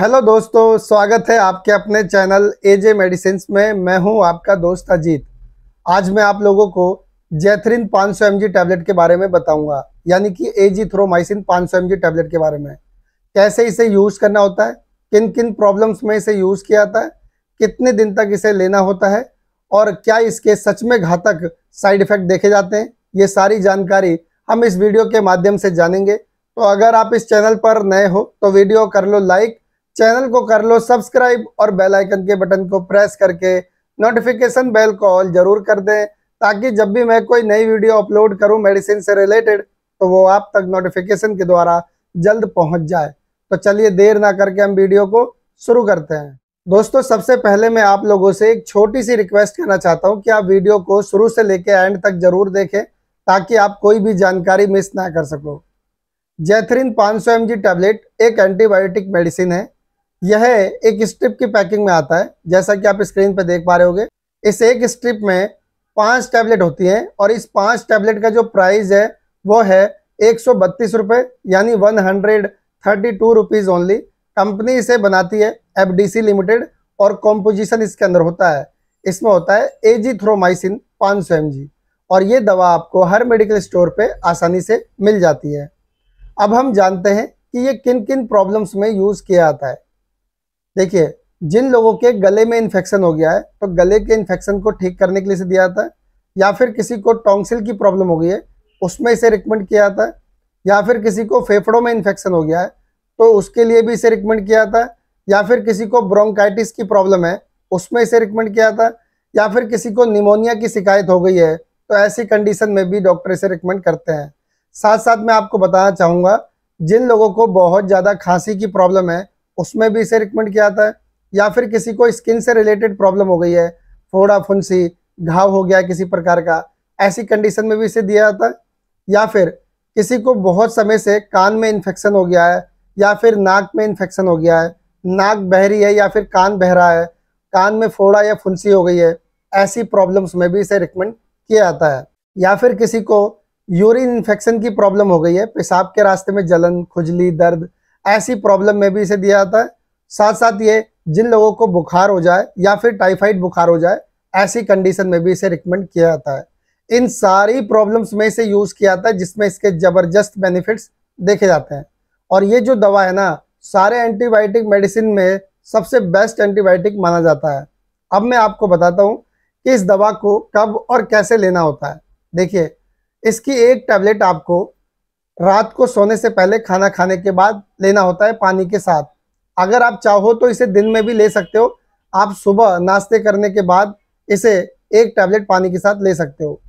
hello दोस्तों स्वागत है आपके अपने चैनल एजे मेडिसिन में मैं हूं आपका दोस्त अजीत आज मैं आप लोगों को जैथरिन 500 सौ टैबलेट के बारे में बताऊंगा यानी कि थ्रोमाइसिन 500 सौ टैबलेट के बारे में कैसे इसे यूज़ करना होता है किन किन प्रॉब्लम्स में इसे यूज़ किया जाता है कितने दिन तक इसे लेना होता है और क्या इसके सच में घातक साइड इफ़ेक्ट देखे जाते हैं ये सारी जानकारी हम इस वीडियो के माध्यम से जानेंगे तो अगर आप इस चैनल पर नए हो तो वीडियो कर लो लाइक चैनल को कर लो सब्सक्राइब और बेल आइकन के बटन को प्रेस करके नोटिफिकेशन बेल को ऑल जरूर कर दें ताकि जब भी मैं कोई नई वीडियो अपलोड करूं मेडिसिन से रिलेटेड तो वो आप तक नोटिफिकेशन के द्वारा जल्द पहुंच जाए तो चलिए देर ना करके हम वीडियो को शुरू करते हैं दोस्तों सबसे पहले मैं आप लोगों से एक छोटी सी रिक्वेस्ट करना चाहता हूँ कि आप वीडियो को शुरू से लेकर एंड तक जरूर देखें ताकि आप कोई भी जानकारी मिस ना कर सको जैथरीन 500 सौ टैबलेट एक एंटीबायोटिक मेडिसिन है यह एक स्ट्रिप की पैकिंग में आता है जैसा कि आप स्क्रीन पर देख पा रहे हो इस एक स्ट्रिप में पांच टैबलेट होती हैं और इस पांच टैबलेट का जो प्राइस है वो है एक सौ बत्तीस यानी one hundred thirty two rupees only company इसे बनाती है एफ डी सी लिमिटेड और कॉम्पोजिशन इसके अंदर होता है इसमें होता है ए जी थ्रोमाइसिन पाँच सौ एम जी और ये दवा आपको हर मेडिकल स्टोर पे आसानी से मिल जाती है अब हम जानते हैं कि ये किन किन प्रॉब्लम्स में यूज़ किया जाता है देखिए जिन लोगों के गले में इन्फेक्शन हो गया है तो गले के इन्फेक्शन को ठीक करने के लिए इसे दिया जाता है या फिर किसी को टोंगसिल की प्रॉब्लम हो गई है उसमें इसे रिकमेंड किया जाता है या फिर किसी को फेफड़ों में इन्फेक्शन हो गया है तो उसके लिए भी इसे रिकमेंड किया जाता है या फिर किसी को ब्रोंकाइटिस की प्रॉब्लम है उसमें इसे रिकमेंड किया जाता है या फिर किसी को निमोनिया की शिकायत हो गई है तो ऐसी कंडीशन में भी डॉक्टर इसे रिकमेंड करते हैं साथ साथ मैं आपको बताना चाहूँगा जिन लोगों को बहुत ज़्यादा खांसी की प्रॉब्लम है उसमें भी इसे रिकमेंड किया जाता है या फिर किसी को स्किन से रिलेटेड प्रॉब्लम हो गई है फोड़ा फुंसी घाव हो गया किसी प्रकार का ऐसी कंडीशन में भी इसे दिया जाता है या फिर किसी को बहुत समय से कान में इन्फेक्शन हो गया है या फिर नाक में इन्फेक्शन हो गया है नाक बह रही है या फिर कान बह रहा है कान में फोड़ा या फुंसी हो गई है ऐसी प्रॉब्लम्स में भी इसे रिकमेंड किया जाता है या फिर किसी को यूरिन इन्फेक्शन की प्रॉब्लम हो गई है पेशाब के रास्ते में जलन खुजली दर्द ऐसी प्रॉब्लम में भी इसे दिया जाता है साथ साथ ये जिन लोगों को बुखार हो जाए या फिर टाइफाइड बुखार हो जाए ऐसी कंडीशन में भी इसे रिकमेंड किया जाता है इन सारी प्रॉब्लम्स में इसे यूज़ किया जाता है जिसमें इसके ज़बरदस्त बेनिफिट्स देखे जाते हैं और ये जो दवा है ना सारे एंटीबायोटिक मेडिसिन में सबसे बेस्ट एंटीबायोटिक माना जाता है अब मैं आपको बताता हूँ कि इस दवा को कब और कैसे लेना होता है देखिए इसकी एक टैबलेट आपको रात को सोने से पहले खाना खाने के बाद लेना होता है पानी के साथ अगर आप चाहो तो इसे दिन में भी ले सकते हो आप सुबह नाश्ते करने के बाद इसे एक टैबलेट पानी के साथ ले सकते हो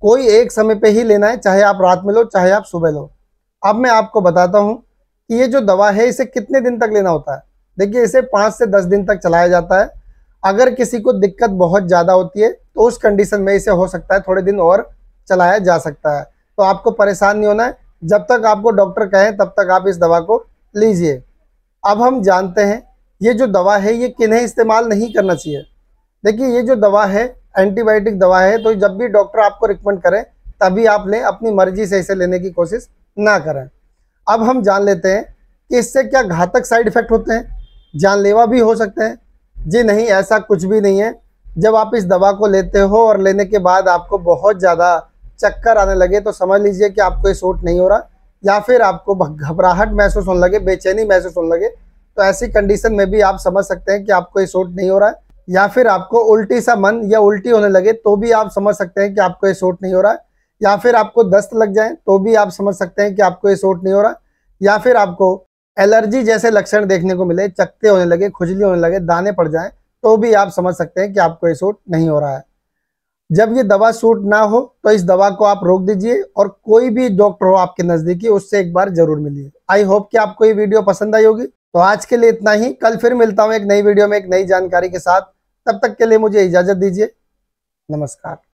कोई एक समय पे ही लेना है चाहे आप रात में लो चाहे आप सुबह लो अब मैं आपको बताता हूँ कि ये जो दवा है इसे कितने दिन तक लेना होता है देखिए इसे पाँच से दस दिन तक चलाया जाता है अगर किसी को दिक्कत बहुत ज़्यादा होती है तो उस कंडीशन में इसे हो सकता है थोड़े दिन और चलाया जा सकता है तो आपको परेशान नहीं होना है जब तक आपको डॉक्टर कहें तब तक आप इस दवा को लीजिए अब हम जानते हैं ये जो दवा है ये किन्हें इस्तेमाल नहीं करना चाहिए देखिए ये जो दवा है एंटीबायोटिक दवा है तो जब भी डॉक्टर आपको रिकमेंड करें तभी आप लें अपनी मर्जी से इसे लेने की कोशिश ना करें अब हम जान लेते हैं कि इससे क्या घातक साइड इफ़ेक्ट होते हैं जानलेवा भी हो सकते हैं जी नहीं ऐसा कुछ भी नहीं है जब आप इस दवा को लेते हो और लेने के बाद आपको बहुत ज़्यादा चक्कर आने लगे तो समझ लीजिए कि आपको ये सोट नहीं हो रहा या फिर आपको घबराहट महसूस होने लगे बेचैनी महसूस होने लगे तो ऐसी कंडीशन में भी आप समझ सकते हैं कि आपको ये सोट नहीं हो रहा है या फिर आपको उल्टी सा मन या उल्टी होने लगे तो भी आप समझ सकते हैं कि आपको ये सोट नहीं हो रहा है या फिर आपको दस्त लग जाए तो भी आप समझ सकते हैं कि आपको ये सोट नहीं हो रहा या फिर आपको एलर्जी जैसे लक्षण देखने को मिले चकते होने लगे खुजली होने लगे दाने पड़ जाए तो भी आप समझ सकते हैं कि आपको ये सोट नहीं हो रहा है जब ये दवा सूट ना हो तो इस दवा को आप रोक दीजिए और कोई भी डॉक्टर हो आपके नजदीकी उससे एक बार जरूर मिलिए आई होप कि आपको ये वीडियो पसंद आई होगी तो आज के लिए इतना ही कल फिर मिलता हूँ एक नई वीडियो में एक नई जानकारी के साथ तब तक के लिए मुझे इजाजत दीजिए नमस्कार